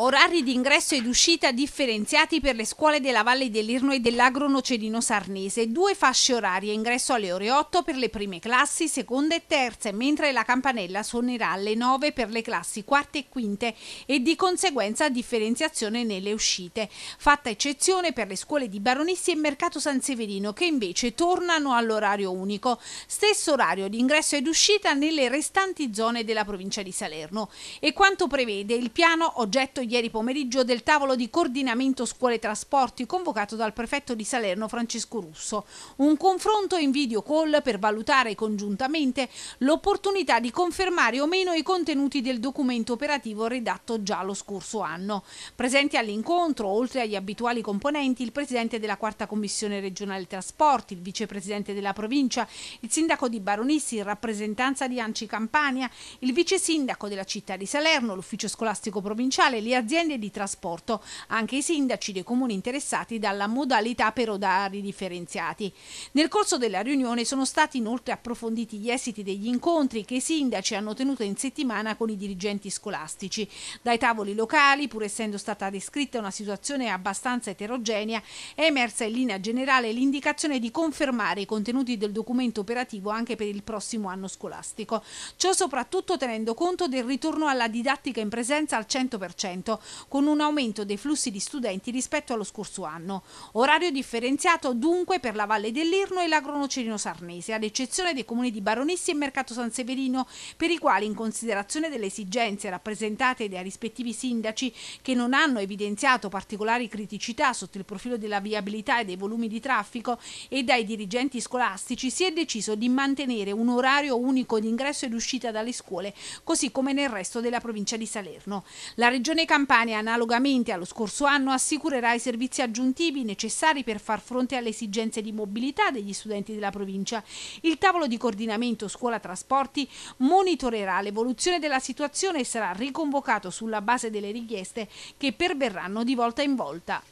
Orari di ingresso ed uscita differenziati per le scuole della Valle dell'Irno e dell'Agro Nocedino Sarnese, due fasce orarie, ingresso alle ore 8 per le prime classi, seconde e terze, mentre la campanella suonerà alle 9 per le classi quarte e quinte e di conseguenza differenziazione nelle uscite, fatta eccezione per le scuole di Baronissi e Mercato San Severino che invece tornano all'orario unico, stesso orario di ingresso ed uscita nelle restanti zone della provincia di Salerno e quanto prevede il piano oggetto ieri pomeriggio del tavolo di coordinamento scuole trasporti convocato dal prefetto di Salerno Francesco Russo. Un confronto in video call per valutare congiuntamente l'opportunità di confermare o meno i contenuti del documento operativo redatto già lo scorso anno. Presenti all'incontro, oltre agli abituali componenti, il presidente della quarta commissione regionale trasporti, il vicepresidente della provincia, il sindaco di Baronissi in rappresentanza di Anci Campania, il vice sindaco della città di Salerno, l'ufficio scolastico provinciale, l'IA aziende di trasporto, anche i sindaci dei comuni interessati dalla modalità per odari differenziati. Nel corso della riunione sono stati inoltre approfonditi gli esiti degli incontri che i sindaci hanno tenuto in settimana con i dirigenti scolastici. Dai tavoli locali, pur essendo stata descritta una situazione abbastanza eterogenea, è emersa in linea generale l'indicazione di confermare i contenuti del documento operativo anche per il prossimo anno scolastico. Ciò soprattutto tenendo conto del ritorno alla didattica in presenza al 100%, con un aumento dei flussi di studenti rispetto allo scorso anno. Orario differenziato dunque per la Valle dell'Irno e l'Agronocerino Sarnese, ad eccezione dei comuni di Baronissi e Mercato San Severino, per i quali in considerazione delle esigenze rappresentate dai rispettivi sindaci che non hanno evidenziato particolari criticità sotto il profilo della viabilità e dei volumi di traffico e dai dirigenti scolastici, si è deciso di mantenere un orario unico di ingresso ed uscita dalle scuole, così come nel resto della provincia di Salerno. La Regione Campania Campania, analogamente allo scorso anno, assicurerà i servizi aggiuntivi necessari per far fronte alle esigenze di mobilità degli studenti della provincia. Il tavolo di coordinamento scuola-trasporti monitorerà l'evoluzione della situazione e sarà riconvocato sulla base delle richieste che perverranno di volta in volta.